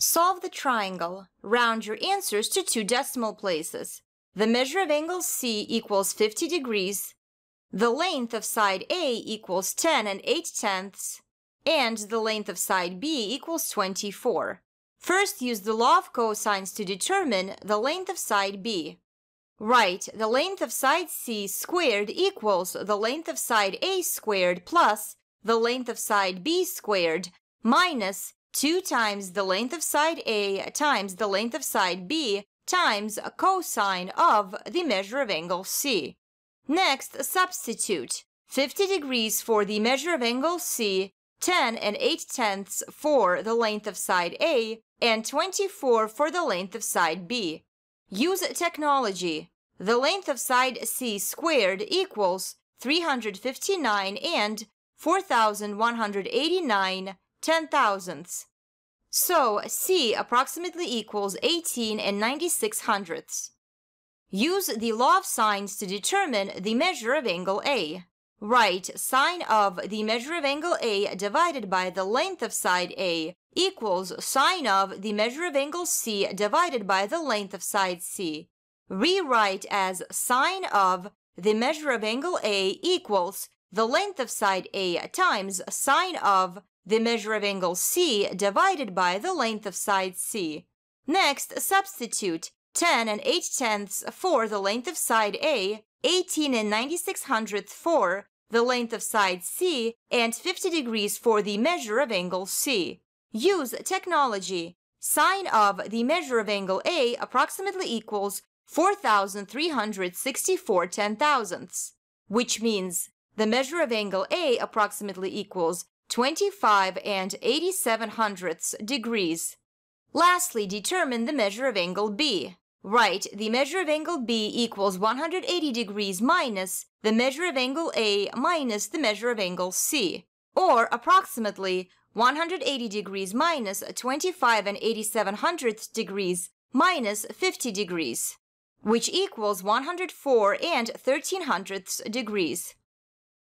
Solve the triangle. Round your answers to two decimal places. The measure of angle C equals 50 degrees. The length of side A equals 10 and 8 tenths. And the length of side B equals 24. First, use the law of cosines to determine the length of side B. Write the length of side C squared equals the length of side A squared plus the length of side B squared minus 2 times the length of side A times the length of side B times a cosine of the measure of angle C. Next, substitute 50 degrees for the measure of angle C, 10 and 8 tenths for the length of side A, and 24 for the length of side B. Use technology. The length of side C squared equals 359 and 4189 10 thousandths. So C approximately equals 18 and 96 hundredths. Use the law of sines to determine the measure of angle A. Write sine of the measure of angle A divided by the length of side A equals sine of the measure of angle C divided by the length of side C. Rewrite as sine of the measure of angle A equals the length of side A times sine of the measure of angle C divided by the length of side C. Next, substitute 10 and 8 tenths for the length of side A, 18 and 96 hundredths for the length of side C, and 50 degrees for the measure of angle C. Use technology. Sine of the measure of angle A approximately equals 4,364 ten thousandths, which means the measure of angle A approximately equals 25 and 87 hundredths degrees. Lastly, determine the measure of angle B. Write the measure of angle B equals 180 degrees minus the measure of angle A minus the measure of angle C, or approximately 180 degrees minus 25 and 87 hundredths degrees minus 50 degrees, which equals 104 and 13 hundredths degrees.